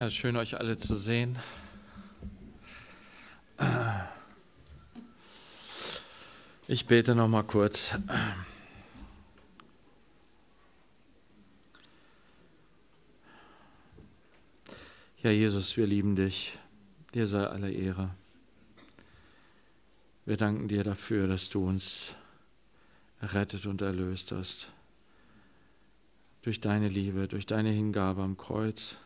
Ja, schön euch alle zu sehen. Ich bete noch mal kurz. Ja, Jesus, wir lieben dich. Dir sei alle Ehre. Wir danken dir dafür, dass du uns errettet und erlöst hast. Durch deine Liebe, durch deine Hingabe am Kreuz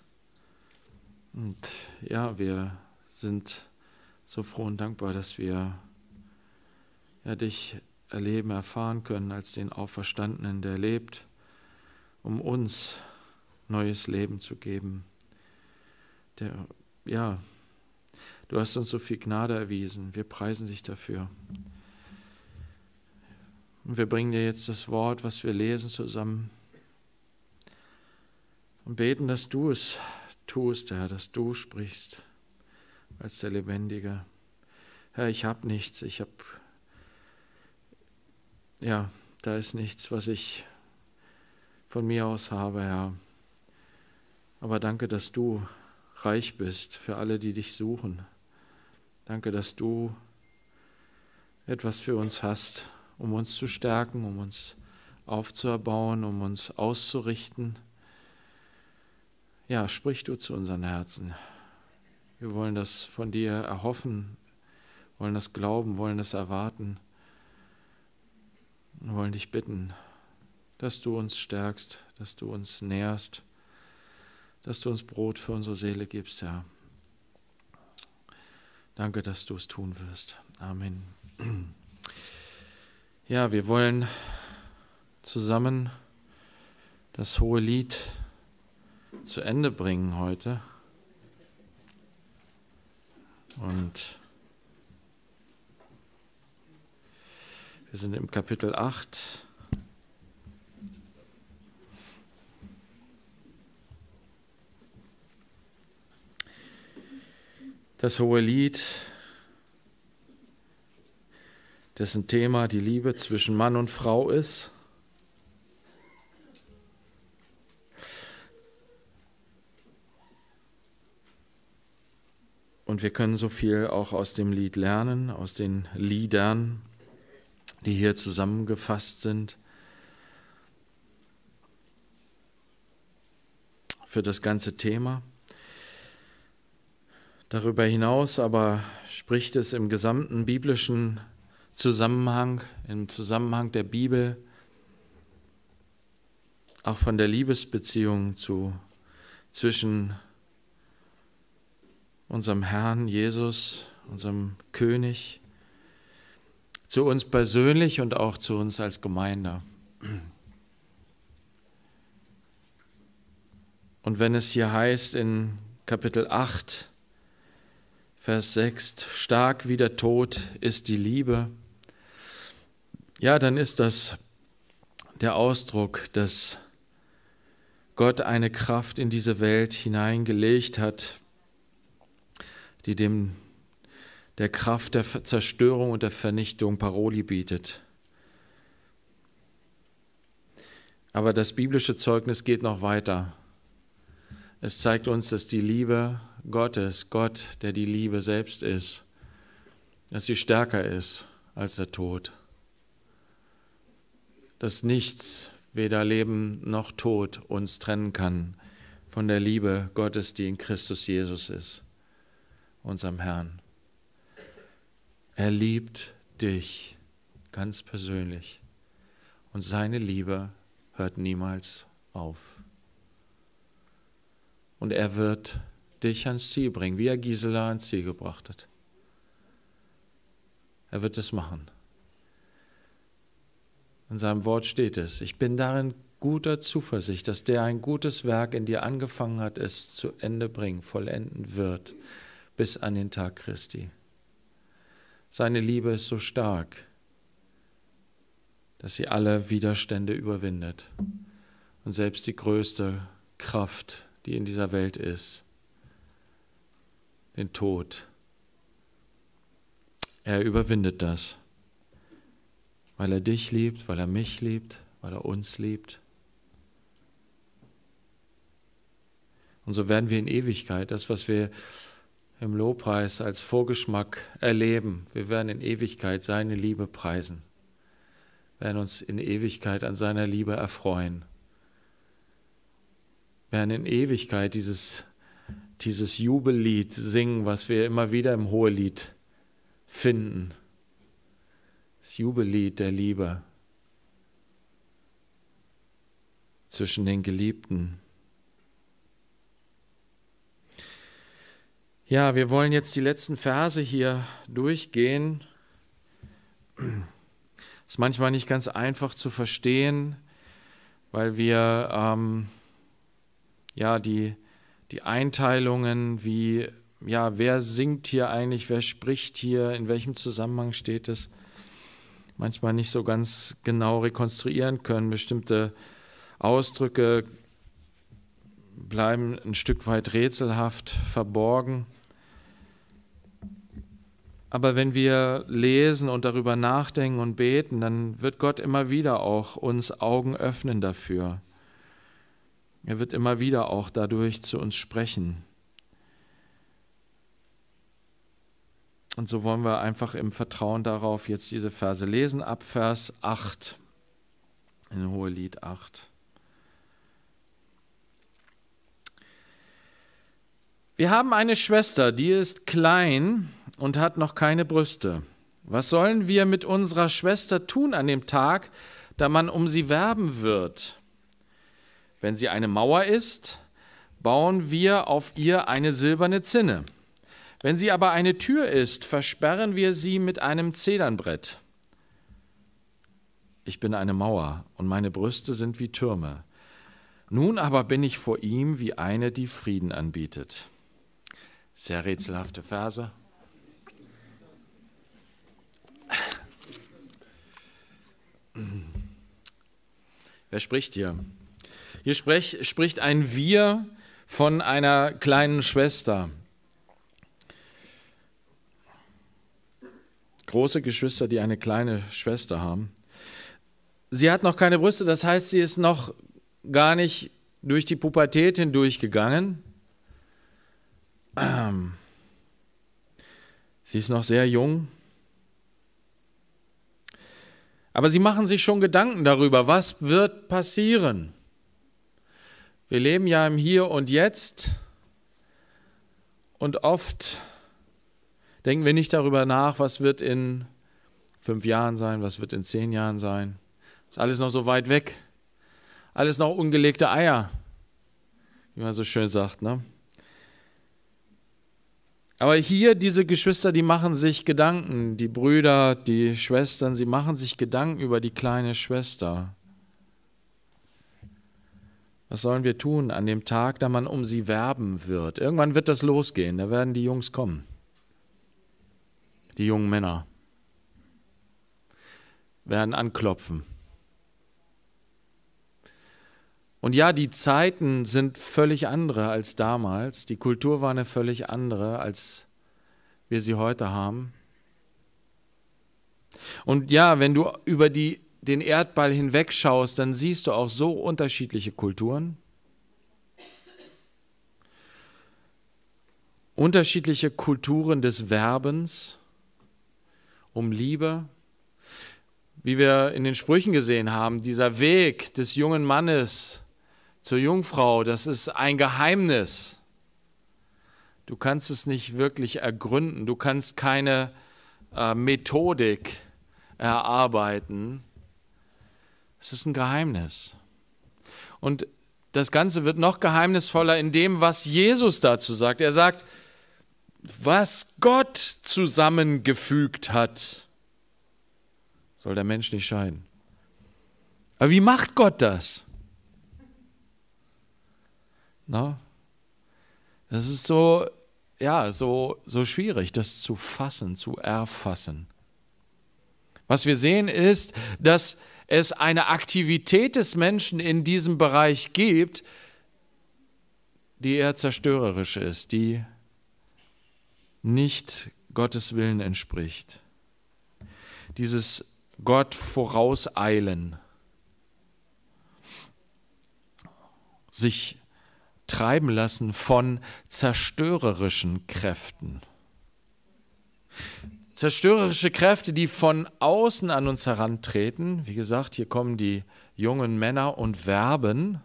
und ja, wir sind so froh und dankbar, dass wir ja, dich erleben, erfahren können als den Auferstandenen, der lebt, um uns neues Leben zu geben. Der, ja, du hast uns so viel Gnade erwiesen. Wir preisen dich dafür. Und wir bringen dir jetzt das Wort, was wir lesen, zusammen und beten, dass du es tust, Herr, dass du sprichst als der Lebendige. Herr, ich habe nichts, ich habe, ja, da ist nichts, was ich von mir aus habe, Herr. Aber danke, dass du reich bist für alle, die dich suchen. Danke, dass du etwas für uns hast, um uns zu stärken, um uns aufzuerbauen, um uns auszurichten. Ja, sprich du zu unseren Herzen. Wir wollen das von dir erhoffen, wollen das glauben, wollen das erwarten und wollen dich bitten, dass du uns stärkst, dass du uns nährst, dass du uns Brot für unsere Seele gibst, Herr. Danke, dass du es tun wirst. Amen. Ja, wir wollen zusammen das hohe Lied zu Ende bringen heute. Und wir sind im Kapitel 8. Das hohe Lied, dessen Thema die Liebe zwischen Mann und Frau ist. Und wir können so viel auch aus dem Lied lernen, aus den Liedern, die hier zusammengefasst sind. Für das ganze Thema. Darüber hinaus aber spricht es im gesamten biblischen Zusammenhang, im Zusammenhang der Bibel, auch von der Liebesbeziehung zu, zwischen unserem Herrn Jesus, unserem König, zu uns persönlich und auch zu uns als Gemeinde. Und wenn es hier heißt in Kapitel 8, Vers 6, stark wie der Tod ist die Liebe, ja, dann ist das der Ausdruck, dass Gott eine Kraft in diese Welt hineingelegt hat, die dem der Kraft der Zerstörung und der Vernichtung Paroli bietet. Aber das biblische Zeugnis geht noch weiter. Es zeigt uns, dass die Liebe Gottes, Gott, der die Liebe selbst ist, dass sie stärker ist als der Tod. Dass nichts, weder Leben noch Tod, uns trennen kann von der Liebe Gottes, die in Christus Jesus ist unserem Herrn. Er liebt dich ganz persönlich und seine Liebe hört niemals auf. Und er wird dich ans Ziel bringen, wie er Gisela ans Ziel gebracht hat. Er wird es machen. In seinem Wort steht es, ich bin darin guter Zuversicht, dass der ein gutes Werk in dir angefangen hat, es zu Ende bringen, vollenden wird bis an den Tag Christi. Seine Liebe ist so stark, dass sie alle Widerstände überwindet und selbst die größte Kraft, die in dieser Welt ist, den Tod. Er überwindet das, weil er dich liebt, weil er mich liebt, weil er uns liebt. Und so werden wir in Ewigkeit, das, was wir im Lobpreis als Vorgeschmack erleben. Wir werden in Ewigkeit seine Liebe preisen, werden uns in Ewigkeit an seiner Liebe erfreuen, werden in Ewigkeit dieses, dieses Jubellied singen, was wir immer wieder im Hohelied finden. Das Jubellied der Liebe zwischen den Geliebten. Ja, wir wollen jetzt die letzten Verse hier durchgehen. Es Ist manchmal nicht ganz einfach zu verstehen, weil wir ähm, ja die, die Einteilungen, wie ja, wer singt hier eigentlich, wer spricht hier, in welchem Zusammenhang steht es, manchmal nicht so ganz genau rekonstruieren können. Bestimmte Ausdrücke bleiben ein Stück weit rätselhaft verborgen. Aber wenn wir lesen und darüber nachdenken und beten, dann wird Gott immer wieder auch uns Augen öffnen dafür. Er wird immer wieder auch dadurch zu uns sprechen. Und so wollen wir einfach im Vertrauen darauf jetzt diese Verse lesen, ab Vers 8, in Hohelied 8. Wir haben eine Schwester, die ist klein und hat noch keine Brüste. Was sollen wir mit unserer Schwester tun an dem Tag, da man um sie werben wird? Wenn sie eine Mauer ist, bauen wir auf ihr eine silberne Zinne. Wenn sie aber eine Tür ist, versperren wir sie mit einem Zedernbrett. Ich bin eine Mauer und meine Brüste sind wie Türme. Nun aber bin ich vor ihm wie eine, die Frieden anbietet. Sehr rätselhafte Verse. Wer spricht hier? Hier sprech, spricht ein Wir von einer kleinen Schwester. Große Geschwister, die eine kleine Schwester haben. Sie hat noch keine Brüste, das heißt, sie ist noch gar nicht durch die Pubertät hindurchgegangen. Sie ist noch sehr jung. Aber sie machen sich schon Gedanken darüber, was wird passieren. Wir leben ja im Hier und Jetzt und oft denken wir nicht darüber nach, was wird in fünf Jahren sein, was wird in zehn Jahren sein. Ist alles noch so weit weg. Alles noch ungelegte Eier, wie man so schön sagt. Ne? Aber hier diese Geschwister, die machen sich Gedanken, die Brüder, die Schwestern, sie machen sich Gedanken über die kleine Schwester. Was sollen wir tun an dem Tag, da man um sie werben wird? Irgendwann wird das losgehen, da werden die Jungs kommen, die jungen Männer werden anklopfen. Und ja, die Zeiten sind völlig andere als damals. Die Kultur war eine völlig andere, als wir sie heute haben. Und ja, wenn du über die, den Erdball hinwegschaust, dann siehst du auch so unterschiedliche Kulturen. Unterschiedliche Kulturen des Werbens um Liebe, wie wir in den Sprüchen gesehen haben, dieser Weg des jungen Mannes zur Jungfrau, das ist ein Geheimnis. Du kannst es nicht wirklich ergründen, du kannst keine äh, Methodik erarbeiten. Es ist ein Geheimnis. Und das Ganze wird noch geheimnisvoller in dem, was Jesus dazu sagt. Er sagt, was Gott zusammengefügt hat, soll der Mensch nicht scheiden. Aber wie macht Gott das? Ne? Das ist so, ja, so, so schwierig, das zu fassen, zu erfassen. Was wir sehen ist, dass es eine Aktivität des Menschen in diesem Bereich gibt, die eher zerstörerisch ist, die nicht Gottes Willen entspricht. Dieses Gott vorauseilen, sich treiben lassen von zerstörerischen Kräften. Zerstörerische Kräfte, die von außen an uns herantreten. Wie gesagt, hier kommen die jungen Männer und werben.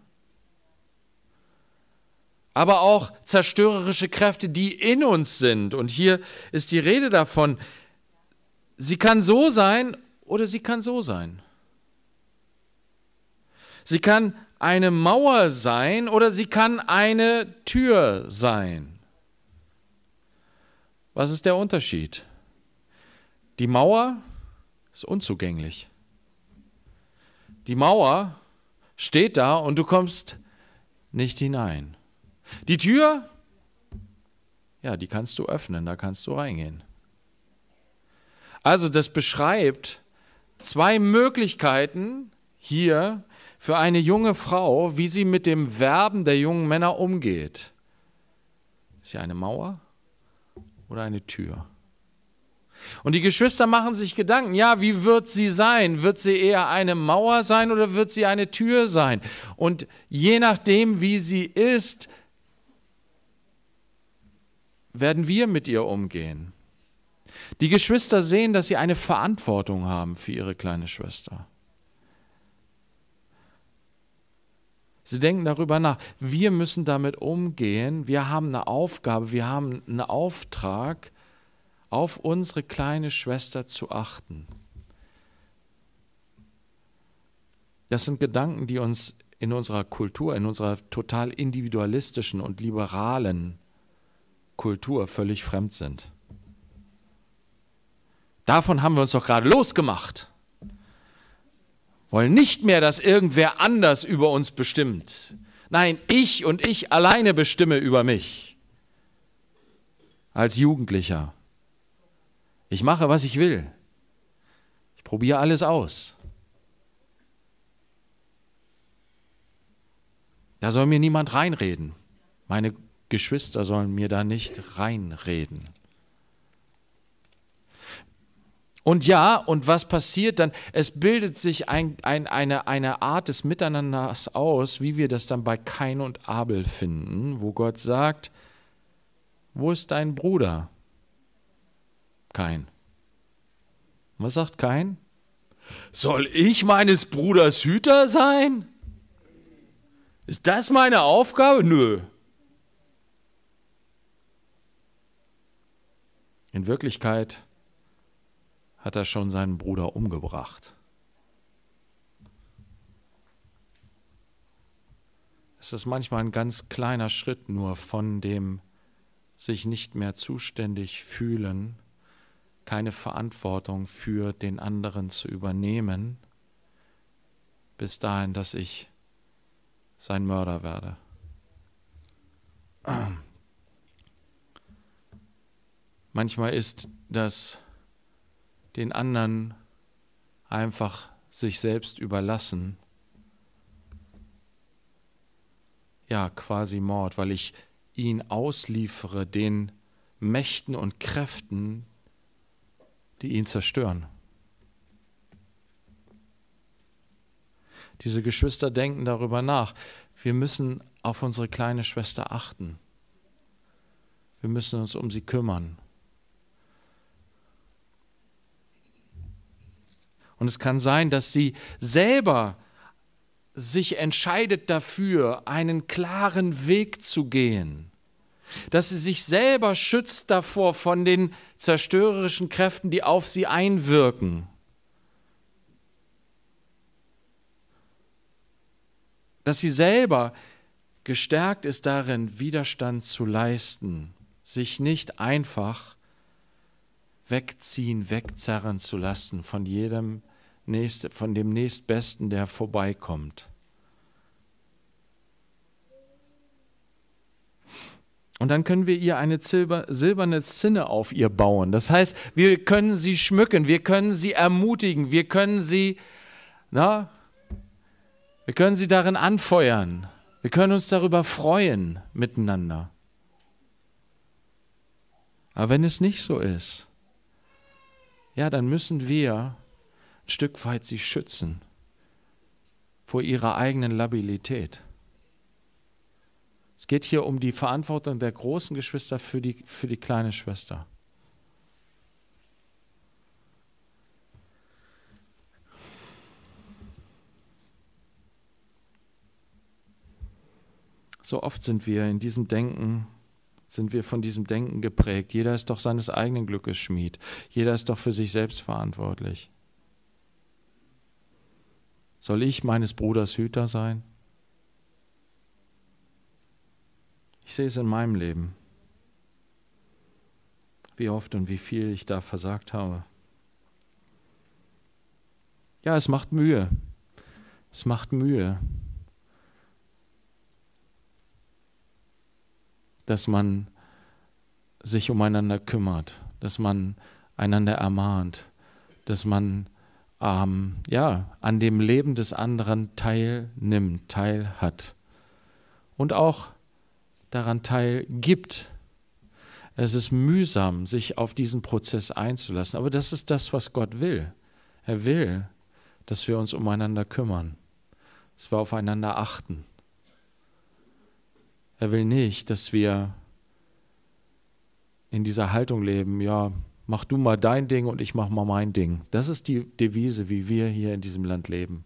Aber auch zerstörerische Kräfte, die in uns sind. Und hier ist die Rede davon, sie kann so sein oder sie kann so sein. Sie kann eine Mauer sein oder sie kann eine Tür sein. Was ist der Unterschied? Die Mauer ist unzugänglich. Die Mauer steht da und du kommst nicht hinein. Die Tür, ja, die kannst du öffnen, da kannst du reingehen. Also das beschreibt zwei Möglichkeiten hier für eine junge Frau, wie sie mit dem Werben der jungen Männer umgeht. Ist sie eine Mauer oder eine Tür? Und die Geschwister machen sich Gedanken, ja, wie wird sie sein? Wird sie eher eine Mauer sein oder wird sie eine Tür sein? Und je nachdem, wie sie ist, werden wir mit ihr umgehen. Die Geschwister sehen, dass sie eine Verantwortung haben für ihre kleine Schwester. Sie denken darüber nach. Wir müssen damit umgehen. Wir haben eine Aufgabe, wir haben einen Auftrag, auf unsere kleine Schwester zu achten. Das sind Gedanken, die uns in unserer Kultur, in unserer total individualistischen und liberalen Kultur völlig fremd sind. Davon haben wir uns doch gerade losgemacht. Wollen nicht mehr, dass irgendwer anders über uns bestimmt. Nein, ich und ich alleine bestimme über mich. Als Jugendlicher. Ich mache, was ich will. Ich probiere alles aus. Da soll mir niemand reinreden. Meine Geschwister sollen mir da nicht reinreden. Und ja, und was passiert dann? Es bildet sich ein, ein, eine, eine Art des Miteinanders aus, wie wir das dann bei Kain und Abel finden, wo Gott sagt, wo ist dein Bruder? Kain. Was sagt Kain? Soll ich meines Bruders Hüter sein? Ist das meine Aufgabe? Nö. In Wirklichkeit hat er schon seinen Bruder umgebracht. Es ist manchmal ein ganz kleiner Schritt nur von dem sich nicht mehr zuständig fühlen, keine Verantwortung für den anderen zu übernehmen, bis dahin, dass ich sein Mörder werde. Manchmal ist das den anderen einfach sich selbst überlassen. Ja, quasi Mord, weil ich ihn ausliefere den Mächten und Kräften, die ihn zerstören. Diese Geschwister denken darüber nach. Wir müssen auf unsere kleine Schwester achten. Wir müssen uns um sie kümmern. Und es kann sein, dass sie selber sich entscheidet dafür, einen klaren Weg zu gehen, dass sie sich selber schützt davor von den zerstörerischen Kräften, die auf sie einwirken. Dass sie selber gestärkt ist darin, Widerstand zu leisten, sich nicht einfach wegziehen, wegzerren zu lassen von jedem Nächste, von dem nächstbesten, der vorbeikommt. Und dann können wir ihr eine silber, silberne Zinne auf ihr bauen. Das heißt, wir können sie schmücken, wir können sie ermutigen, wir können sie, na, wir können sie darin anfeuern. Wir können uns darüber freuen miteinander. Aber wenn es nicht so ist, ja, dann müssen wir ein Stück weit sie schützen vor ihrer eigenen Labilität. Es geht hier um die Verantwortung der großen Geschwister für die, für die kleine Schwester. So oft sind wir in diesem Denken sind wir von diesem Denken geprägt. Jeder ist doch seines eigenen Glückes Schmied. Jeder ist doch für sich selbst verantwortlich. Soll ich meines Bruders Hüter sein? Ich sehe es in meinem Leben, wie oft und wie viel ich da versagt habe. Ja, es macht Mühe. Es macht Mühe. dass man sich umeinander kümmert, dass man einander ermahnt, dass man ähm, ja, an dem Leben des anderen teilnimmt, teil hat und auch daran teilgibt. Es ist mühsam, sich auf diesen Prozess einzulassen, aber das ist das, was Gott will. Er will, dass wir uns umeinander kümmern, dass wir aufeinander achten. Er will nicht, dass wir in dieser Haltung leben, ja, mach du mal dein Ding und ich mach mal mein Ding. Das ist die Devise, wie wir hier in diesem Land leben.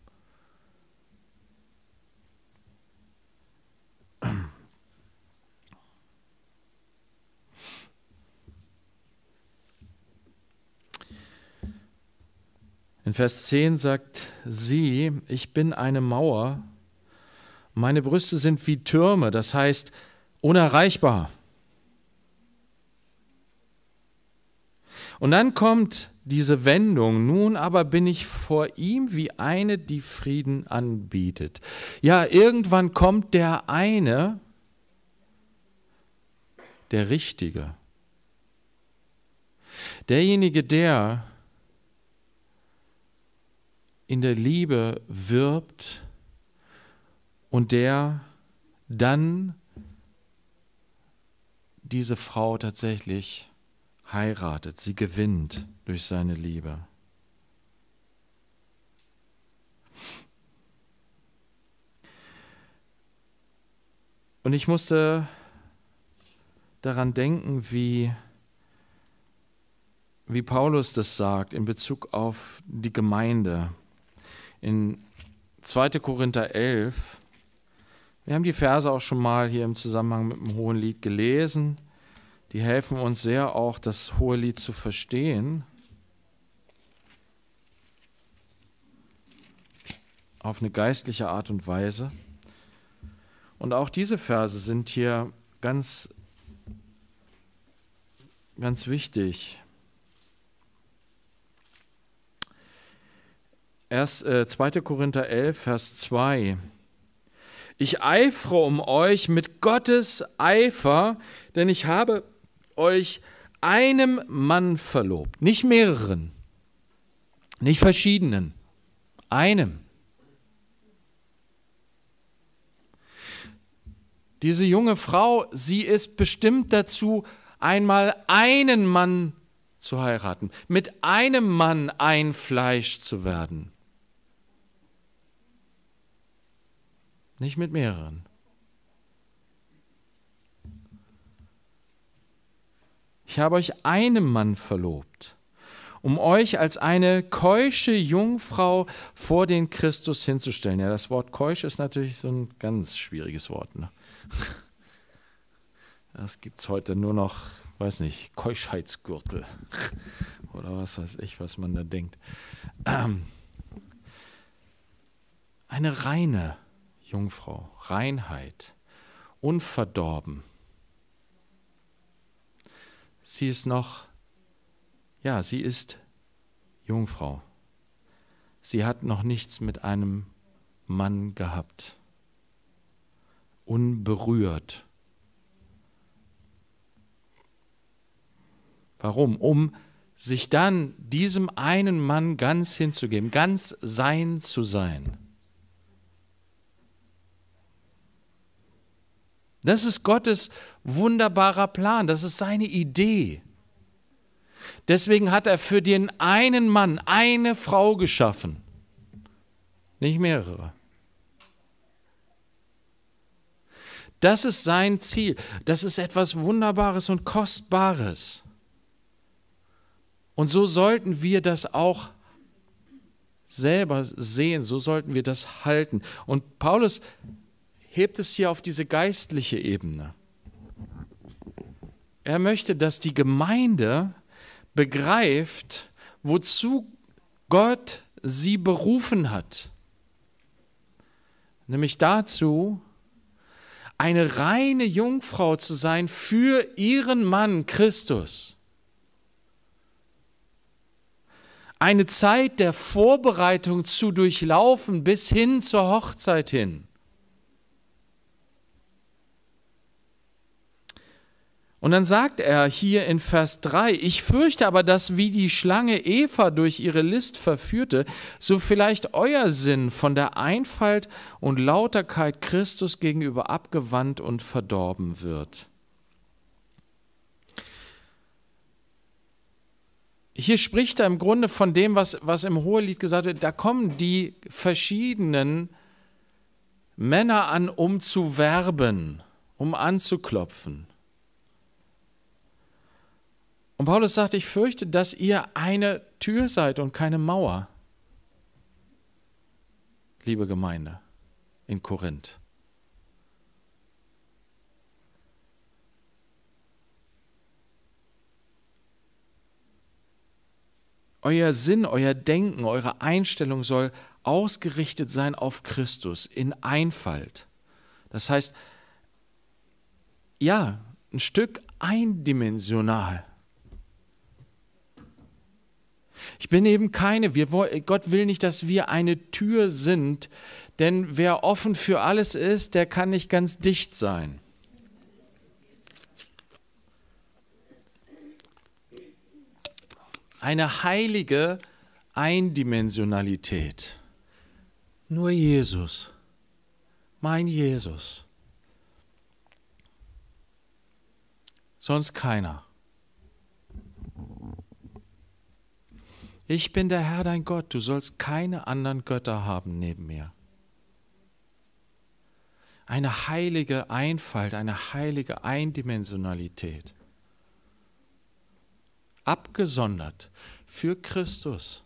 In Vers 10 sagt sie, ich bin eine Mauer, meine Brüste sind wie Türme, das heißt unerreichbar. Und dann kommt diese Wendung, nun aber bin ich vor ihm wie eine, die Frieden anbietet. Ja, irgendwann kommt der eine, der Richtige. Derjenige, der in der Liebe wirbt, und der dann diese Frau tatsächlich heiratet, sie gewinnt durch seine Liebe. Und ich musste daran denken, wie, wie Paulus das sagt in Bezug auf die Gemeinde. In 2. Korinther 11 wir haben die Verse auch schon mal hier im Zusammenhang mit dem Hohen Lied gelesen. Die helfen uns sehr auch, das Hohe Lied zu verstehen. Auf eine geistliche Art und Weise. Und auch diese Verse sind hier ganz, ganz wichtig. Erst äh, 2. Korinther 11, Vers 2. Ich eifere um euch mit Gottes Eifer, denn ich habe euch einem Mann verlobt, nicht mehreren, nicht verschiedenen, einem. Diese junge Frau, sie ist bestimmt dazu, einmal einen Mann zu heiraten, mit einem Mann ein Fleisch zu werden. Nicht mit mehreren. Ich habe euch einem Mann verlobt, um euch als eine keusche Jungfrau vor den Christus hinzustellen. Ja, das Wort keusch ist natürlich so ein ganz schwieriges Wort. Ne? Das gibt es heute nur noch, weiß nicht, Keuschheitsgürtel oder was weiß ich, was man da denkt. Ähm, eine reine Jungfrau, Reinheit, unverdorben. Sie ist noch, ja, sie ist Jungfrau. Sie hat noch nichts mit einem Mann gehabt. Unberührt. Warum? Um sich dann diesem einen Mann ganz hinzugeben, ganz sein zu sein. Das ist Gottes wunderbarer Plan, das ist seine Idee. Deswegen hat er für den einen Mann eine Frau geschaffen, nicht mehrere. Das ist sein Ziel. Das ist etwas Wunderbares und Kostbares. Und so sollten wir das auch selber sehen, so sollten wir das halten. Und Paulus hebt es hier auf diese geistliche Ebene. Er möchte, dass die Gemeinde begreift, wozu Gott sie berufen hat. Nämlich dazu, eine reine Jungfrau zu sein für ihren Mann Christus. Eine Zeit der Vorbereitung zu durchlaufen bis hin zur Hochzeit hin. Und dann sagt er hier in Vers 3, ich fürchte aber, dass wie die Schlange Eva durch ihre List verführte, so vielleicht euer Sinn von der Einfalt und Lauterkeit Christus gegenüber abgewandt und verdorben wird. Hier spricht er im Grunde von dem, was, was im Hohelied gesagt wird. Da kommen die verschiedenen Männer an, um zu werben, um anzuklopfen. Und Paulus sagt, ich fürchte, dass ihr eine Tür seid und keine Mauer. Liebe Gemeinde in Korinth. Euer Sinn, euer Denken, eure Einstellung soll ausgerichtet sein auf Christus in Einfalt. Das heißt, ja, ein Stück eindimensional. Ich bin eben keine. Wir, Gott will nicht, dass wir eine Tür sind, denn wer offen für alles ist, der kann nicht ganz dicht sein. Eine heilige Eindimensionalität. Nur Jesus. Mein Jesus. Sonst keiner. Ich bin der Herr dein Gott, du sollst keine anderen Götter haben neben mir. Eine heilige Einfalt, eine heilige Eindimensionalität. Abgesondert für Christus.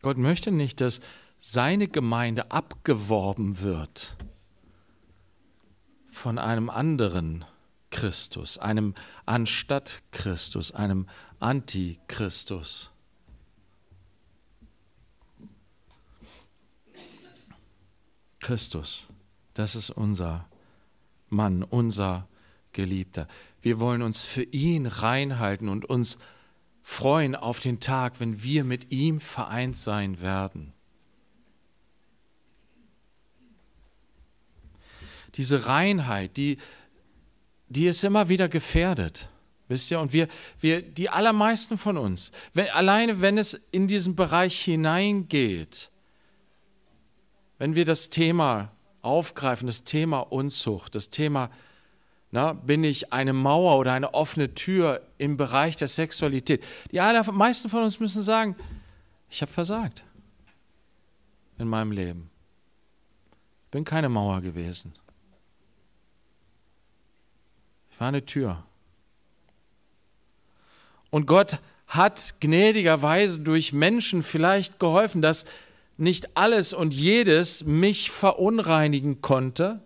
Gott möchte nicht, dass seine Gemeinde abgeworben wird von einem anderen Christus, einem anstatt Christus, einem Antichristus. Christus, das ist unser Mann, unser Geliebter. Wir wollen uns für ihn reinhalten und uns freuen auf den Tag, wenn wir mit ihm vereint sein werden. diese Reinheit, die, die ist immer wieder gefährdet. Wisst ihr? Und wir, wir, die allermeisten von uns, wenn, alleine wenn es in diesen Bereich hineingeht, wenn wir das Thema aufgreifen, das Thema Unzucht, das Thema, na, bin ich eine Mauer oder eine offene Tür im Bereich der Sexualität, die allermeisten von uns müssen sagen, ich habe versagt in meinem Leben. Ich bin keine Mauer gewesen war eine Tür. Und Gott hat gnädigerweise durch Menschen vielleicht geholfen, dass nicht alles und jedes mich verunreinigen konnte.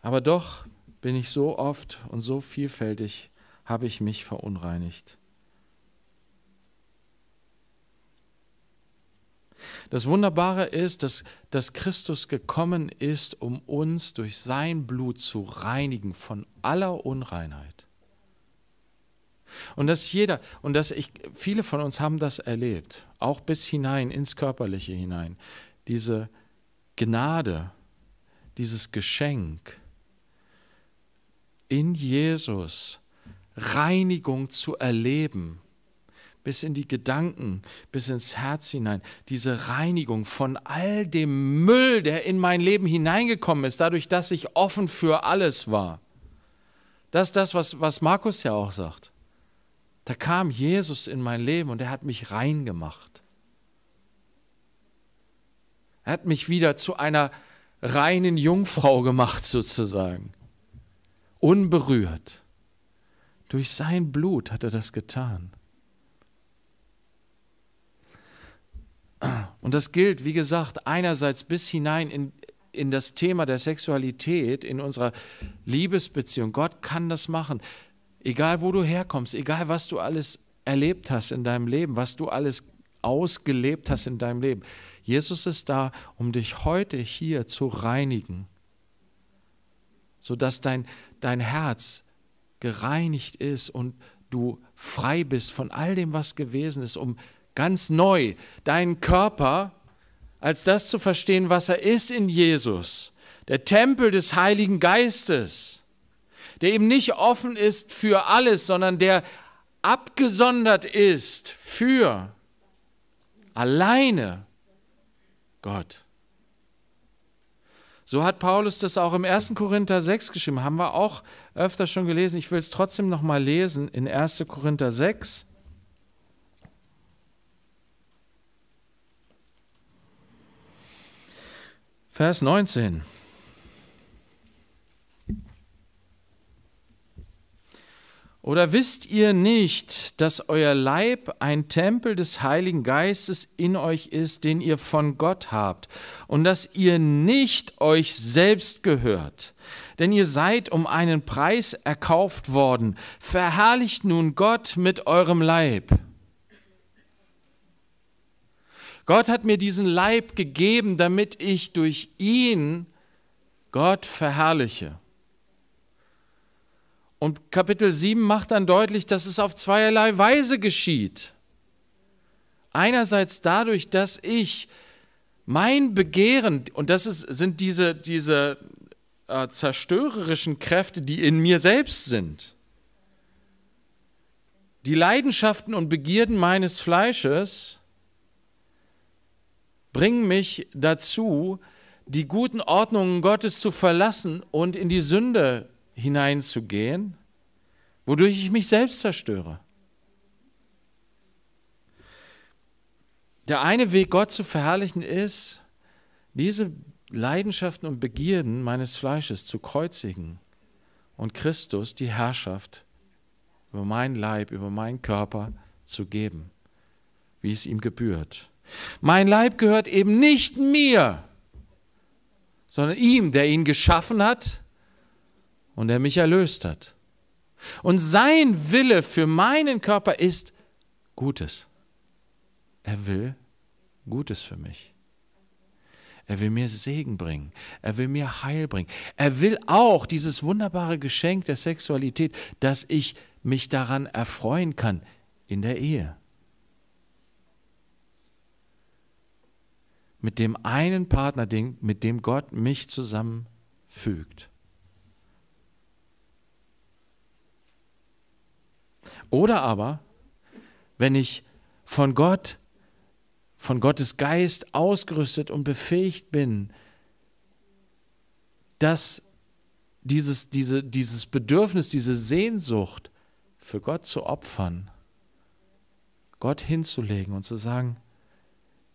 Aber doch bin ich so oft und so vielfältig habe ich mich verunreinigt. Das Wunderbare ist, dass, dass Christus gekommen ist, um uns durch sein Blut zu reinigen von aller Unreinheit. Und dass jeder, und dass ich, viele von uns haben das erlebt, auch bis hinein, ins Körperliche hinein, diese Gnade, dieses Geschenk in Jesus Reinigung zu erleben bis in die Gedanken, bis ins Herz hinein, diese Reinigung von all dem Müll, der in mein Leben hineingekommen ist, dadurch, dass ich offen für alles war. Das ist das, was, was Markus ja auch sagt. Da kam Jesus in mein Leben und er hat mich rein gemacht. Er hat mich wieder zu einer reinen Jungfrau gemacht, sozusagen. Unberührt. Durch sein Blut hat er das getan. Und das gilt, wie gesagt, einerseits bis hinein in, in das Thema der Sexualität, in unserer Liebesbeziehung. Gott kann das machen. Egal, wo du herkommst, egal, was du alles erlebt hast in deinem Leben, was du alles ausgelebt hast in deinem Leben. Jesus ist da, um dich heute hier zu reinigen, sodass dein, dein Herz gereinigt ist und du frei bist von all dem, was gewesen ist, um ganz neu, deinen Körper als das zu verstehen, was er ist in Jesus, der Tempel des Heiligen Geistes, der eben nicht offen ist für alles, sondern der abgesondert ist für alleine Gott. So hat Paulus das auch im 1. Korinther 6 geschrieben, haben wir auch öfter schon gelesen. Ich will es trotzdem nochmal lesen in 1. Korinther 6. Vers 19. Oder wisst ihr nicht, dass euer Leib ein Tempel des Heiligen Geistes in euch ist, den ihr von Gott habt, und dass ihr nicht euch selbst gehört? Denn ihr seid um einen Preis erkauft worden. Verherrlicht nun Gott mit eurem Leib. Gott hat mir diesen Leib gegeben, damit ich durch ihn Gott verherrliche. Und Kapitel 7 macht dann deutlich, dass es auf zweierlei Weise geschieht. Einerseits dadurch, dass ich mein Begehren, und das ist, sind diese, diese äh, zerstörerischen Kräfte, die in mir selbst sind, die Leidenschaften und Begierden meines Fleisches, bringen mich dazu, die guten Ordnungen Gottes zu verlassen und in die Sünde hineinzugehen, wodurch ich mich selbst zerstöre. Der eine Weg, Gott zu verherrlichen, ist, diese Leidenschaften und Begierden meines Fleisches zu kreuzigen und Christus die Herrschaft über meinen Leib, über meinen Körper zu geben, wie es ihm gebührt. Mein Leib gehört eben nicht mir, sondern ihm, der ihn geschaffen hat und der mich erlöst hat. Und sein Wille für meinen Körper ist Gutes. Er will Gutes für mich. Er will mir Segen bringen. Er will mir Heil bringen. Er will auch dieses wunderbare Geschenk der Sexualität, dass ich mich daran erfreuen kann in der Ehe. mit dem einen Partner, mit dem Gott mich zusammenfügt. Oder aber, wenn ich von Gott, von Gottes Geist ausgerüstet und befähigt bin, dass dieses, diese, dieses Bedürfnis, diese Sehnsucht für Gott zu opfern, Gott hinzulegen und zu sagen,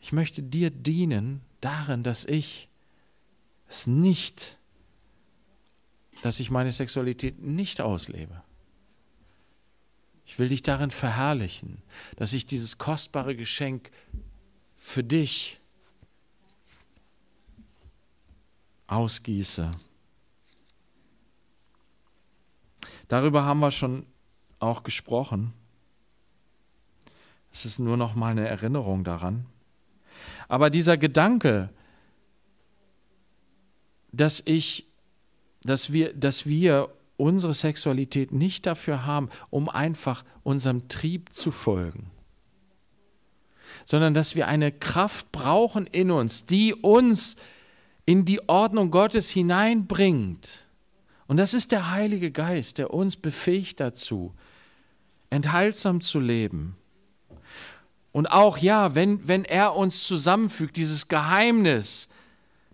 ich möchte dir dienen darin, dass ich es nicht, dass ich meine Sexualität nicht auslebe. Ich will dich darin verherrlichen, dass ich dieses kostbare Geschenk für dich ausgieße. Darüber haben wir schon auch gesprochen. Es ist nur noch mal eine Erinnerung daran. Aber dieser Gedanke, dass ich, dass wir, dass wir unsere Sexualität nicht dafür haben, um einfach unserem Trieb zu folgen, sondern dass wir eine Kraft brauchen in uns, die uns in die Ordnung Gottes hineinbringt. Und das ist der Heilige Geist, der uns befähigt dazu, enthaltsam zu leben, und auch ja, wenn, wenn er uns zusammenfügt, dieses Geheimnis,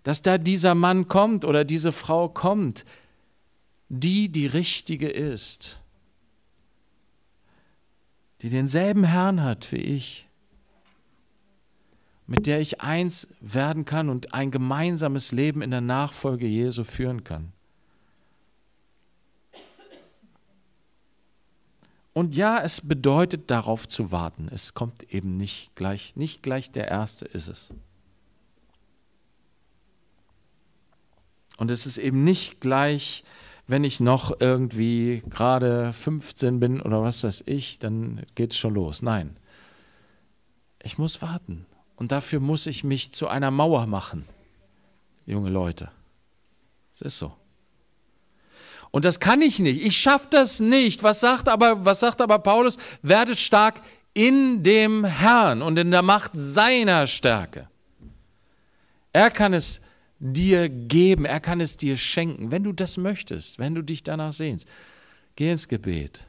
dass da dieser Mann kommt oder diese Frau kommt, die die richtige ist, die denselben Herrn hat wie ich, mit der ich eins werden kann und ein gemeinsames Leben in der Nachfolge Jesu führen kann. Und ja, es bedeutet darauf zu warten. Es kommt eben nicht gleich, nicht gleich der erste ist es. Und es ist eben nicht gleich, wenn ich noch irgendwie gerade 15 bin oder was weiß ich, dann geht es schon los. Nein. Ich muss warten. Und dafür muss ich mich zu einer Mauer machen, junge Leute. Es ist so. Und das kann ich nicht. Ich schaffe das nicht. Was sagt aber, was sagt aber Paulus? Werdet stark in dem Herrn und in der Macht seiner Stärke. Er kann es dir geben, er kann es dir schenken, wenn du das möchtest, wenn du dich danach sehnst. Geh ins Gebet.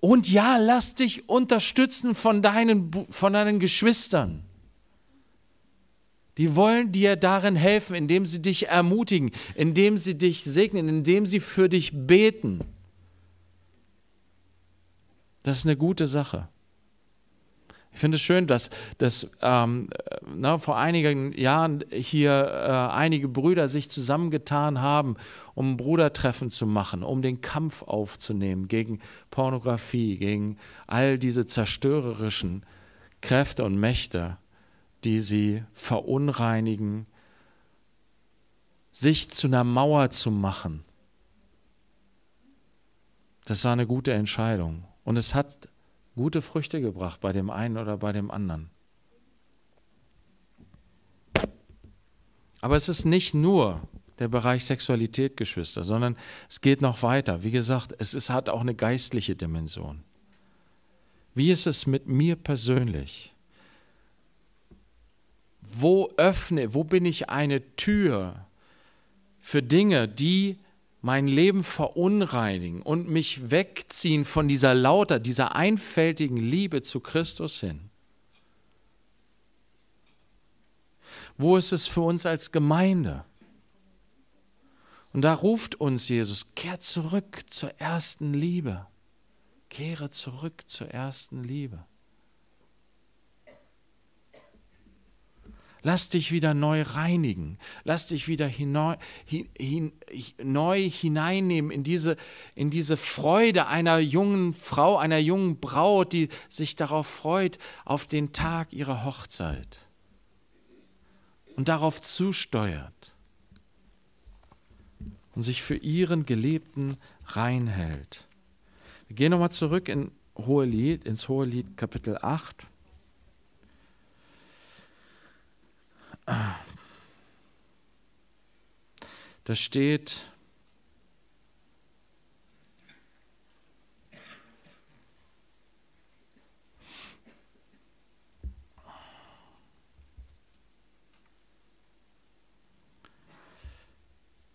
Und ja, lass dich unterstützen von deinen, von deinen Geschwistern. Die wollen dir darin helfen, indem sie dich ermutigen, indem sie dich segnen, indem sie für dich beten. Das ist eine gute Sache. Ich finde es schön, dass, dass ähm, na, vor einigen Jahren hier äh, einige Brüder sich zusammengetan haben, um ein Brudertreffen zu machen, um den Kampf aufzunehmen gegen Pornografie, gegen all diese zerstörerischen Kräfte und Mächte die sie verunreinigen, sich zu einer Mauer zu machen. Das war eine gute Entscheidung. Und es hat gute Früchte gebracht bei dem einen oder bei dem anderen. Aber es ist nicht nur der Bereich Sexualität, Geschwister, sondern es geht noch weiter. Wie gesagt, es ist, hat auch eine geistliche Dimension. Wie ist es mit mir persönlich? Wo öffne, wo bin ich eine Tür für Dinge, die mein Leben verunreinigen und mich wegziehen von dieser lauter, dieser einfältigen Liebe zu Christus hin? Wo ist es für uns als Gemeinde? Und da ruft uns Jesus, kehr zurück zur ersten Liebe. Kehre zurück zur ersten Liebe. Lass dich wieder neu reinigen. Lass dich wieder hineu, hin, hin, neu hineinnehmen in diese, in diese Freude einer jungen Frau, einer jungen Braut, die sich darauf freut, auf den Tag ihrer Hochzeit und darauf zusteuert und sich für ihren Gelebten reinhält. Wir gehen nochmal zurück in Hohelied, ins Hohelied Kapitel 8. Da steht,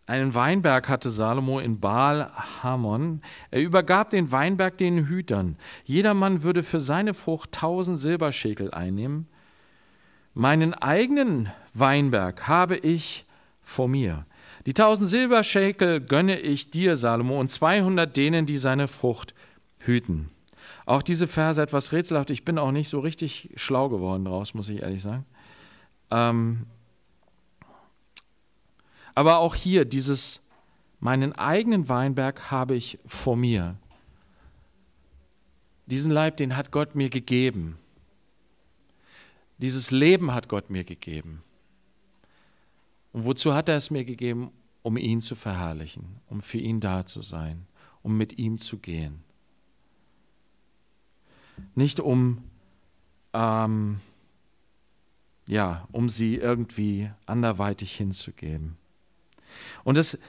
Einen Weinberg hatte Salomo in Baal Hamon. Er übergab den Weinberg den Hütern. Jedermann würde für seine Frucht tausend Silberschäkel einnehmen meinen eigenen Weinberg habe ich vor mir. Die tausend Silberschäkel gönne ich dir, Salomo, und 200 denen, die seine Frucht hüten. Auch diese Verse etwas rätselhaft. Ich bin auch nicht so richtig schlau geworden draus, muss ich ehrlich sagen. Ähm aber auch hier dieses, meinen eigenen Weinberg habe ich vor mir. Diesen Leib, den hat Gott mir gegeben. Dieses Leben hat Gott mir gegeben. Und wozu hat er es mir gegeben? Um ihn zu verherrlichen, um für ihn da zu sein, um mit ihm zu gehen. Nicht um, ähm, ja, um sie irgendwie anderweitig hinzugeben. Und es,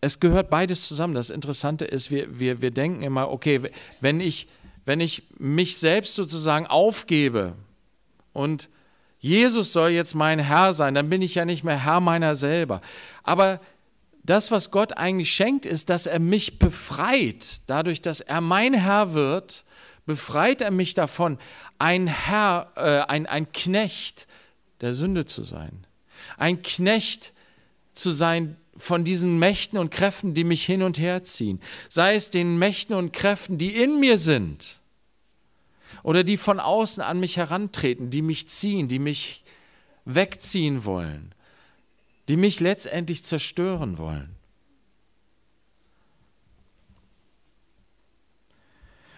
es gehört beides zusammen. Das Interessante ist, wir, wir, wir denken immer, okay, wenn ich, wenn ich mich selbst sozusagen aufgebe, und Jesus soll jetzt mein Herr sein, dann bin ich ja nicht mehr Herr meiner selber. Aber das, was Gott eigentlich schenkt, ist, dass er mich befreit. Dadurch, dass er mein Herr wird, befreit er mich davon, ein Herr, äh, ein, ein Knecht der Sünde zu sein. Ein Knecht zu sein von diesen Mächten und Kräften, die mich hin und her ziehen. Sei es den Mächten und Kräften, die in mir sind oder die von außen an mich herantreten, die mich ziehen, die mich wegziehen wollen, die mich letztendlich zerstören wollen.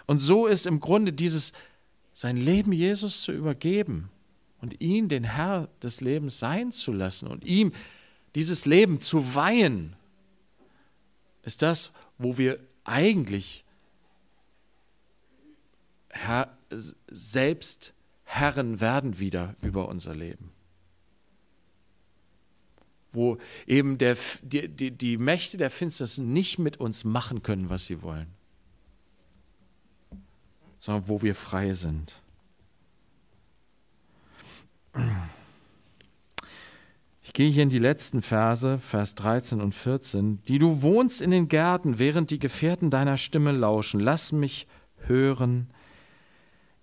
Und so ist im Grunde dieses, sein Leben Jesus zu übergeben und ihn den Herr des Lebens sein zu lassen und ihm dieses Leben zu weihen, ist das, wo wir eigentlich Herr selbst Herren werden wieder über unser Leben. Wo eben der, die, die, die Mächte der Finsternis nicht mit uns machen können, was sie wollen, sondern wo wir frei sind. Ich gehe hier in die letzten Verse, Vers 13 und 14. Die du wohnst in den Gärten, während die Gefährten deiner Stimme lauschen. Lass mich hören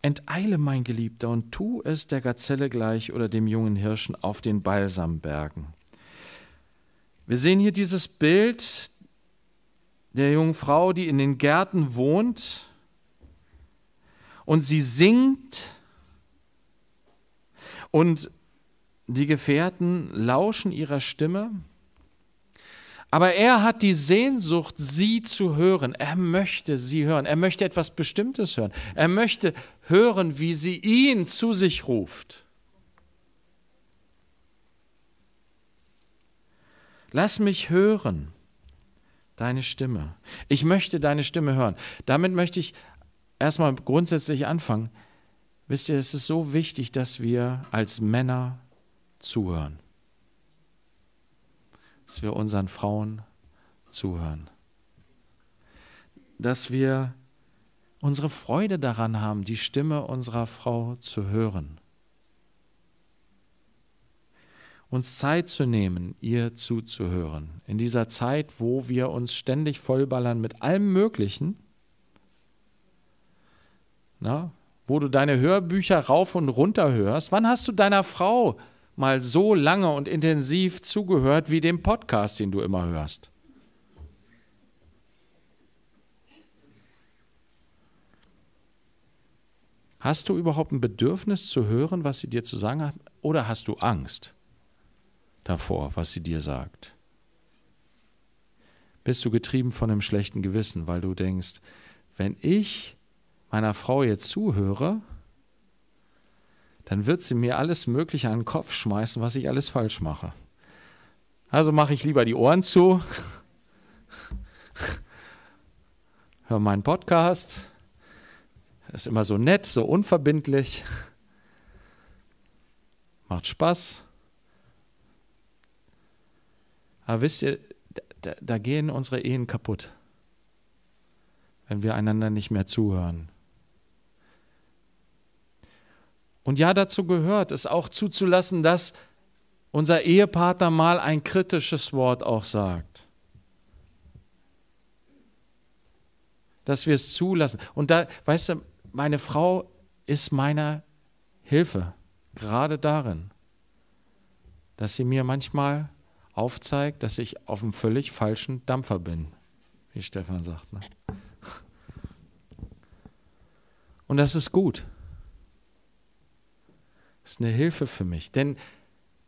Enteile, mein Geliebter, und tu es der Gazelle gleich oder dem jungen Hirschen auf den Balsambergen. Wir sehen hier dieses Bild der jungen Frau, die in den Gärten wohnt und sie singt und die Gefährten lauschen ihrer Stimme aber er hat die Sehnsucht, sie zu hören. Er möchte sie hören. Er möchte etwas Bestimmtes hören. Er möchte hören, wie sie ihn zu sich ruft. Lass mich hören, deine Stimme. Ich möchte deine Stimme hören. Damit möchte ich erstmal grundsätzlich anfangen. Wisst ihr, es ist so wichtig, dass wir als Männer zuhören dass wir unseren Frauen zuhören. Dass wir unsere Freude daran haben, die Stimme unserer Frau zu hören. Uns Zeit zu nehmen, ihr zuzuhören. In dieser Zeit, wo wir uns ständig vollballern mit allem Möglichen, na, wo du deine Hörbücher rauf und runter hörst, wann hast du deiner Frau mal so lange und intensiv zugehört wie dem Podcast, den du immer hörst. Hast du überhaupt ein Bedürfnis zu hören, was sie dir zu sagen hat? Oder hast du Angst davor, was sie dir sagt? Bist du getrieben von einem schlechten Gewissen, weil du denkst, wenn ich meiner Frau jetzt zuhöre, dann wird sie mir alles Mögliche an den Kopf schmeißen, was ich alles falsch mache. Also mache ich lieber die Ohren zu, höre meinen Podcast, ist immer so nett, so unverbindlich, macht Spaß. Aber wisst ihr, da, da gehen unsere Ehen kaputt, wenn wir einander nicht mehr zuhören Und ja, dazu gehört es auch zuzulassen, dass unser Ehepartner mal ein kritisches Wort auch sagt. Dass wir es zulassen. Und da, weißt du, meine Frau ist meiner Hilfe, gerade darin, dass sie mir manchmal aufzeigt, dass ich auf einem völlig falschen Dampfer bin, wie Stefan sagt. Ne? Und das ist gut. Das ist eine Hilfe für mich, denn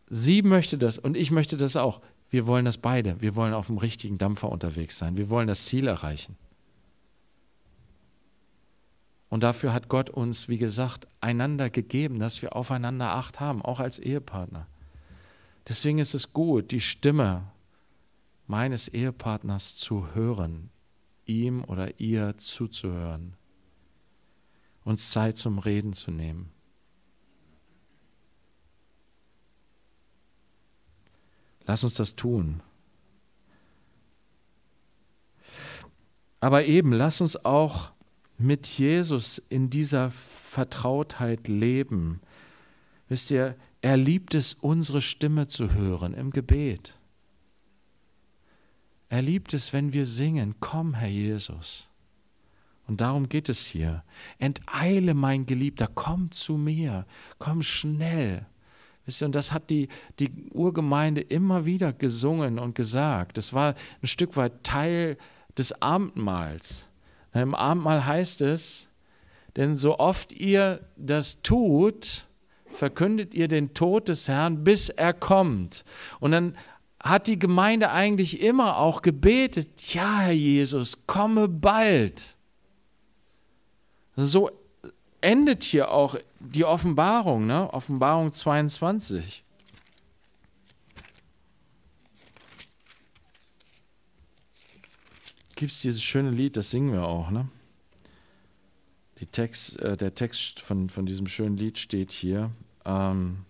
sie möchte das und ich möchte das auch. Wir wollen das beide. Wir wollen auf dem richtigen Dampfer unterwegs sein. Wir wollen das Ziel erreichen. Und dafür hat Gott uns, wie gesagt, einander gegeben, dass wir aufeinander Acht haben, auch als Ehepartner. Deswegen ist es gut, die Stimme meines Ehepartners zu hören, ihm oder ihr zuzuhören, uns Zeit zum Reden zu nehmen. Lass uns das tun. Aber eben, lass uns auch mit Jesus in dieser Vertrautheit leben. Wisst ihr, er liebt es, unsere Stimme zu hören im Gebet. Er liebt es, wenn wir singen, komm, Herr Jesus. Und darum geht es hier. Enteile, mein Geliebter, komm zu mir, komm schnell. Und das hat die, die Urgemeinde immer wieder gesungen und gesagt. Das war ein Stück weit Teil des Abendmahls. Im Abendmahl heißt es, denn so oft ihr das tut, verkündet ihr den Tod des Herrn, bis er kommt. Und dann hat die Gemeinde eigentlich immer auch gebetet, ja Herr Jesus, komme bald. So endet hier auch die Offenbarung, ne? Offenbarung 22. Gibt es dieses schöne Lied, das singen wir auch, ne? Die Text, äh, der Text von, von diesem schönen Lied steht hier. Ähm,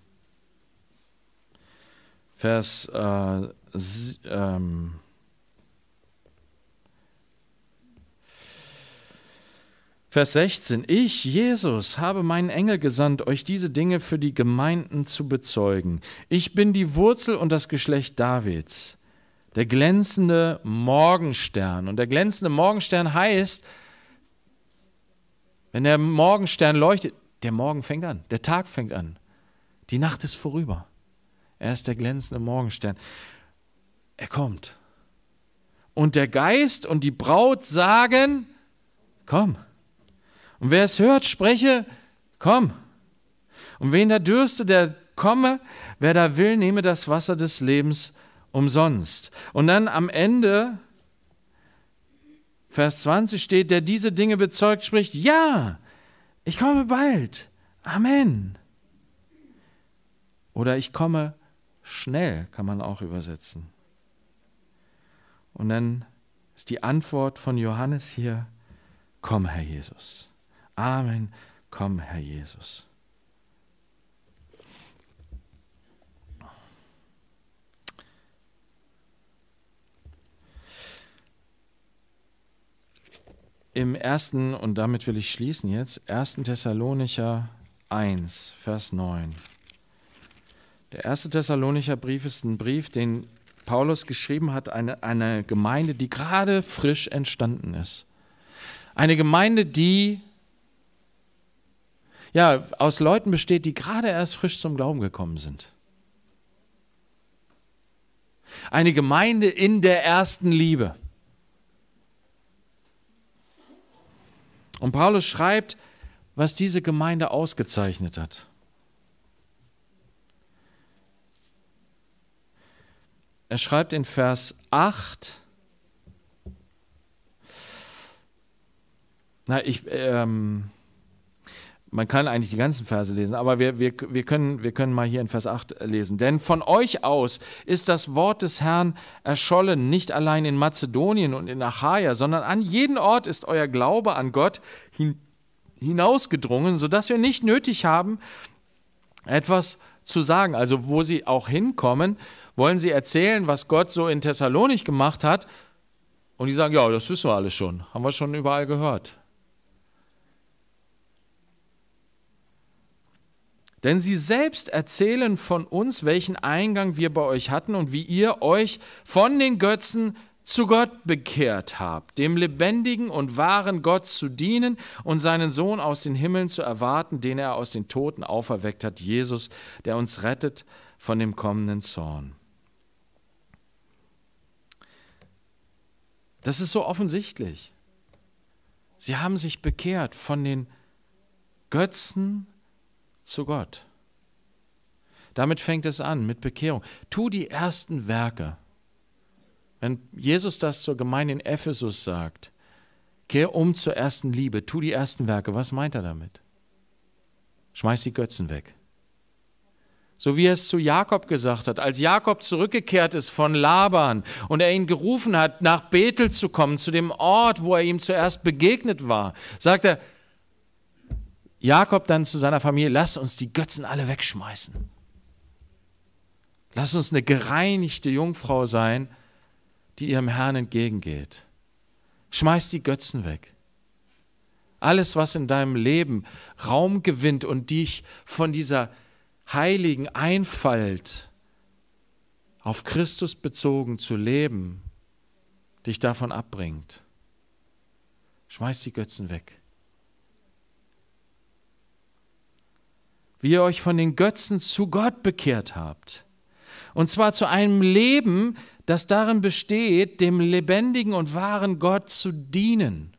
Vers äh, ähm, Vers 16, ich, Jesus, habe meinen Engel gesandt, euch diese Dinge für die Gemeinden zu bezeugen. Ich bin die Wurzel und das Geschlecht Davids, der glänzende Morgenstern. Und der glänzende Morgenstern heißt, wenn der Morgenstern leuchtet, der Morgen fängt an, der Tag fängt an, die Nacht ist vorüber. Er ist der glänzende Morgenstern. Er kommt. Und der Geist und die Braut sagen, komm. Und wer es hört, spreche, komm. Und wen da dürste, der komme. Wer da will, nehme das Wasser des Lebens umsonst. Und dann am Ende, Vers 20 steht, der diese Dinge bezeugt, spricht, ja, ich komme bald. Amen. Oder ich komme schnell, kann man auch übersetzen. Und dann ist die Antwort von Johannes hier, komm Herr Jesus. Amen. Komm, Herr Jesus. Im ersten, und damit will ich schließen jetzt, 1. Thessalonicher 1, Vers 9. Der erste Thessalonicher Brief ist ein Brief, den Paulus geschrieben hat, eine, eine Gemeinde, die gerade frisch entstanden ist. Eine Gemeinde, die ja, aus Leuten besteht, die gerade erst frisch zum Glauben gekommen sind. Eine Gemeinde in der ersten Liebe. Und Paulus schreibt, was diese Gemeinde ausgezeichnet hat. Er schreibt in Vers 8, na, ich, ähm, man kann eigentlich die ganzen Verse lesen, aber wir, wir, wir, können, wir können mal hier in Vers 8 lesen. Denn von euch aus ist das Wort des Herrn erschollen, nicht allein in Mazedonien und in Achaia, sondern an jeden Ort ist euer Glaube an Gott hin, hinausgedrungen, sodass wir nicht nötig haben, etwas zu sagen. Also wo sie auch hinkommen, wollen sie erzählen, was Gott so in Thessalonik gemacht hat. Und die sagen, ja, das wissen wir alles schon, haben wir schon überall gehört. Denn sie selbst erzählen von uns, welchen Eingang wir bei euch hatten und wie ihr euch von den Götzen zu Gott bekehrt habt, dem lebendigen und wahren Gott zu dienen und seinen Sohn aus den Himmeln zu erwarten, den er aus den Toten auferweckt hat, Jesus, der uns rettet von dem kommenden Zorn. Das ist so offensichtlich. Sie haben sich bekehrt von den Götzen, zu Gott. Damit fängt es an, mit Bekehrung. Tu die ersten Werke. Wenn Jesus das zur Gemeinde in Ephesus sagt, kehr um zur ersten Liebe, tu die ersten Werke, was meint er damit? Schmeiß die Götzen weg. So wie er es zu Jakob gesagt hat, als Jakob zurückgekehrt ist von Laban und er ihn gerufen hat, nach Bethel zu kommen, zu dem Ort, wo er ihm zuerst begegnet war, sagt er, Jakob dann zu seiner Familie, lass uns die Götzen alle wegschmeißen. Lass uns eine gereinigte Jungfrau sein, die ihrem Herrn entgegengeht. Schmeiß die Götzen weg. Alles, was in deinem Leben Raum gewinnt und dich von dieser heiligen Einfalt auf Christus bezogen zu leben, dich davon abbringt. Schmeiß die Götzen weg. wie ihr euch von den Götzen zu Gott bekehrt habt. Und zwar zu einem Leben, das darin besteht, dem lebendigen und wahren Gott zu dienen.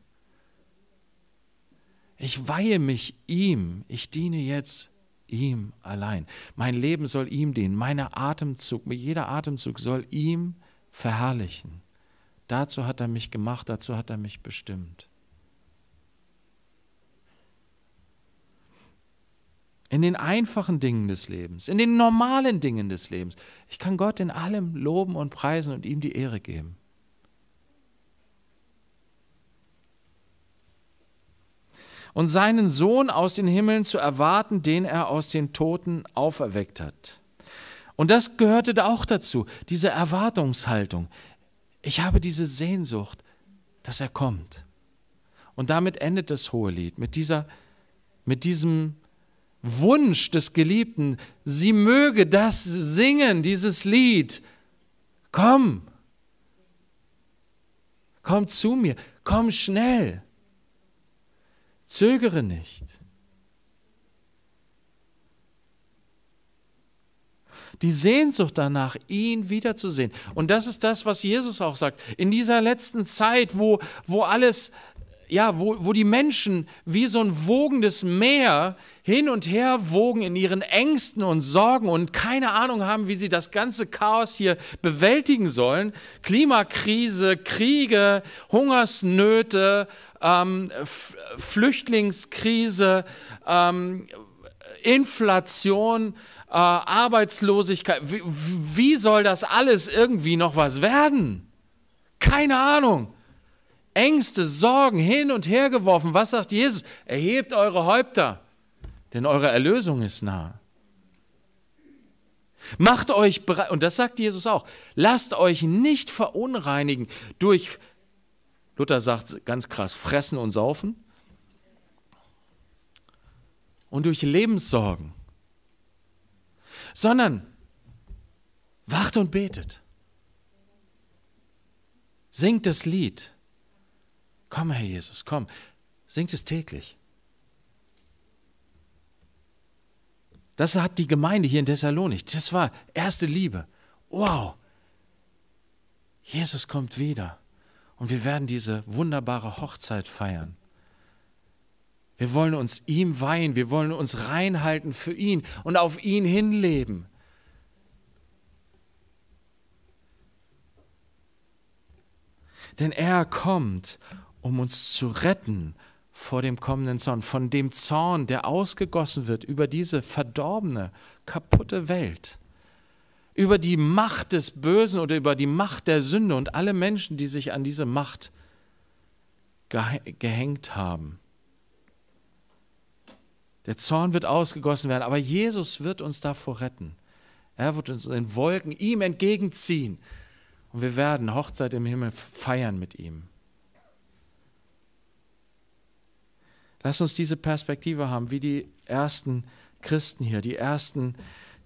Ich weihe mich ihm, ich diene jetzt ihm allein. Mein Leben soll ihm dienen, mein Atemzug, jeder Atemzug soll ihm verherrlichen. Dazu hat er mich gemacht, dazu hat er mich bestimmt. in den einfachen Dingen des Lebens, in den normalen Dingen des Lebens. Ich kann Gott in allem loben und preisen und ihm die Ehre geben. Und seinen Sohn aus den Himmeln zu erwarten, den er aus den Toten auferweckt hat. Und das gehörte da auch dazu, diese Erwartungshaltung. Ich habe diese Sehnsucht, dass er kommt. Und damit endet das Hohelied, mit, dieser, mit diesem Wunsch des Geliebten, sie möge das singen, dieses Lied. Komm, komm zu mir, komm schnell, zögere nicht. die Sehnsucht danach, ihn wiederzusehen. Und das ist das, was Jesus auch sagt. In dieser letzten Zeit, wo, wo alles ja, wo, wo die Menschen wie so ein wogendes Meer hin und her wogen in ihren Ängsten und Sorgen und keine Ahnung haben, wie sie das ganze Chaos hier bewältigen sollen. Klimakrise, Kriege, Hungersnöte, ähm, Flüchtlingskrise, ähm, Inflation, äh, Arbeitslosigkeit. Wie, wie soll das alles irgendwie noch was werden? Keine Ahnung. Ängste, Sorgen hin und her geworfen. Was sagt Jesus? Erhebt eure Häupter, denn eure Erlösung ist nahe. Macht euch bereit, und das sagt Jesus auch, lasst euch nicht verunreinigen durch, Luther sagt ganz krass, fressen und saufen und durch Lebenssorgen, sondern wacht und betet. Singt das Lied. Komm, Herr Jesus, komm, singt es täglich. Das hat die Gemeinde hier in Thessalonik. Das war erste Liebe. Wow! Jesus kommt wieder und wir werden diese wunderbare Hochzeit feiern. Wir wollen uns ihm weihen, wir wollen uns reinhalten für ihn und auf ihn hinleben. Denn er kommt um uns zu retten vor dem kommenden Zorn, von dem Zorn, der ausgegossen wird über diese verdorbene, kaputte Welt, über die Macht des Bösen oder über die Macht der Sünde und alle Menschen, die sich an diese Macht gehängt haben. Der Zorn wird ausgegossen werden, aber Jesus wird uns davor retten. Er wird uns in den Wolken ihm entgegenziehen und wir werden Hochzeit im Himmel feiern mit ihm. Lass uns diese Perspektive haben, wie die ersten Christen hier, die ersten,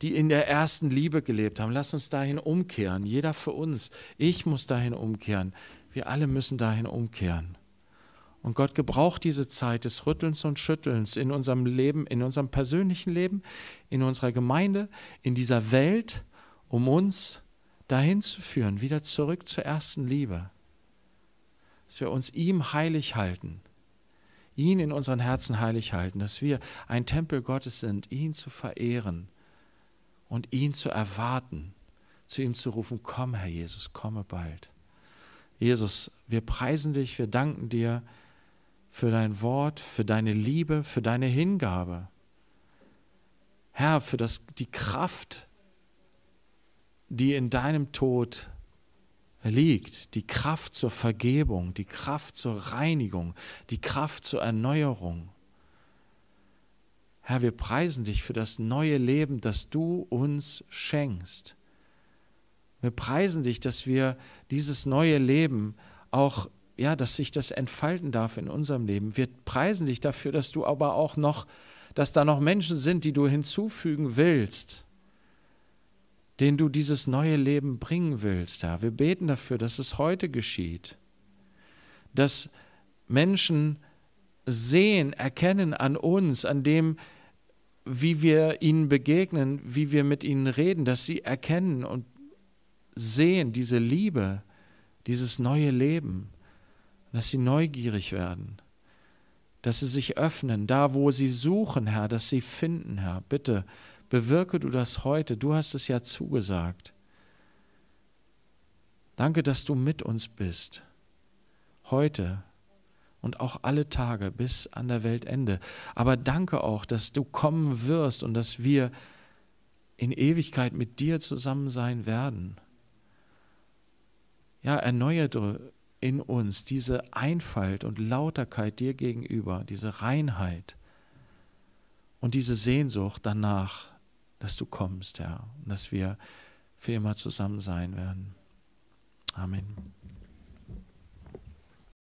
die in der ersten Liebe gelebt haben. Lass uns dahin umkehren, jeder für uns. Ich muss dahin umkehren. Wir alle müssen dahin umkehren. Und Gott gebraucht diese Zeit des Rüttelns und Schüttelns in unserem Leben, in unserem persönlichen Leben, in unserer Gemeinde, in dieser Welt, um uns dahin zu führen, wieder zurück zur ersten Liebe. Dass wir uns ihm heilig halten ihn in unseren Herzen heilig halten, dass wir ein Tempel Gottes sind, ihn zu verehren und ihn zu erwarten, zu ihm zu rufen, komm Herr Jesus, komme bald. Jesus, wir preisen dich, wir danken dir für dein Wort, für deine Liebe, für deine Hingabe. Herr, für das, die Kraft, die in deinem Tod liegt, die Kraft zur Vergebung, die Kraft zur Reinigung, die Kraft zur Erneuerung. Herr, wir preisen dich für das neue Leben, das du uns schenkst. Wir preisen dich, dass wir dieses neue Leben auch, ja, dass sich das entfalten darf in unserem Leben. Wir preisen dich dafür, dass du aber auch noch, dass da noch Menschen sind, die du hinzufügen willst den du dieses neue Leben bringen willst, Herr. Wir beten dafür, dass es heute geschieht, dass Menschen sehen, erkennen an uns, an dem, wie wir ihnen begegnen, wie wir mit ihnen reden, dass sie erkennen und sehen diese Liebe, dieses neue Leben, dass sie neugierig werden, dass sie sich öffnen, da wo sie suchen, Herr, dass sie finden, Herr. Bitte bewirke du das heute. Du hast es ja zugesagt. Danke, dass du mit uns bist. Heute und auch alle Tage bis an der Weltende. Aber danke auch, dass du kommen wirst und dass wir in Ewigkeit mit dir zusammen sein werden. Ja, erneuere in uns diese Einfalt und Lauterkeit dir gegenüber, diese Reinheit und diese Sehnsucht danach, dass du kommst, Herr, und dass wir für immer zusammen sein werden. Amen.